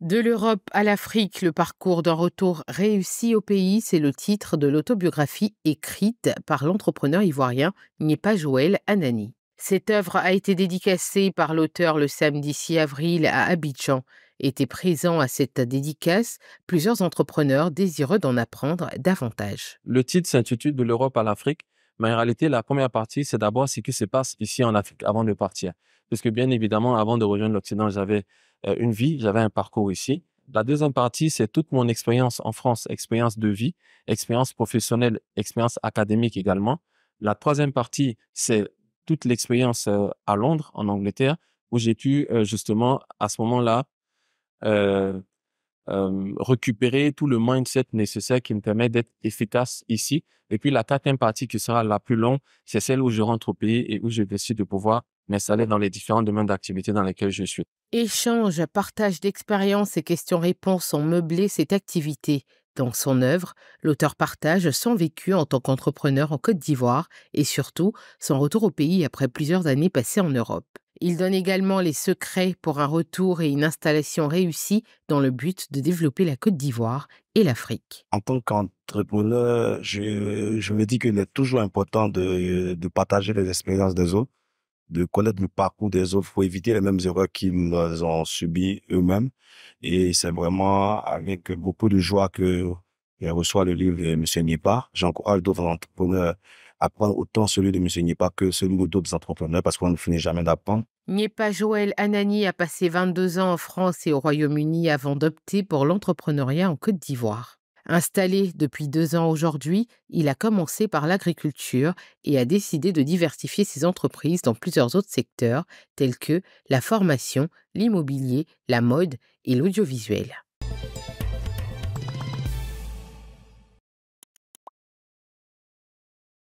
De l'Europe à l'Afrique, le parcours d'un retour réussi au pays, c'est le titre de l'autobiographie écrite par l'entrepreneur ivoirien Nipajuel Joël Anani. Cette œuvre a été dédicacée par l'auteur le samedi 6 avril à Abidjan. Étaient présents à cette dédicace plusieurs entrepreneurs désireux d'en apprendre davantage. Le titre s'intitule De l'Europe à l'Afrique mais en réalité, la première partie, c'est d'abord ce qui se passe ici en Afrique avant de partir. Parce que bien évidemment, avant de rejoindre l'Occident, j'avais euh, une vie, j'avais un parcours ici. La deuxième partie, c'est toute mon expérience en France, expérience de vie, expérience professionnelle, expérience académique également. La troisième partie, c'est toute l'expérience euh, à Londres, en Angleterre, où j'ai eu justement à ce moment-là euh, récupérer tout le mindset nécessaire qui me permet d'être efficace ici. Et puis la quatrième partie qui sera la plus longue, c'est celle où je rentre au pays et où je décide de pouvoir m'installer dans les différents domaines d'activité dans lesquels je suis. Échange, partage d'expériences et questions-réponses ont meublé cette activité. Dans son œuvre, l'auteur partage son vécu en tant qu'entrepreneur en Côte d'Ivoire et surtout son retour au pays après plusieurs années passées en Europe. Il donne également les secrets pour un retour et une installation réussie dans le but de développer la Côte d'Ivoire et l'Afrique. En tant qu'entrepreneur, je, me dis qu'il est toujours important de, partager les expériences des autres, de connaître le parcours des autres pour éviter les mêmes erreurs qu'ils ont subies eux-mêmes. Et c'est vraiment avec beaucoup de joie que je reçois le livre de M. Nipa. J'encourage d'autres entrepreneurs apprendre autant celui de M. pas que celui d'autres entrepreneurs parce qu'on ne finit jamais d'apprendre. pas Joël Anani a passé 22 ans en France et au Royaume-Uni avant d'opter pour l'entrepreneuriat en Côte d'Ivoire. Installé depuis deux ans aujourd'hui, il a commencé par l'agriculture et a décidé de diversifier ses entreprises dans plusieurs autres secteurs tels que la formation, l'immobilier, la mode et l'audiovisuel.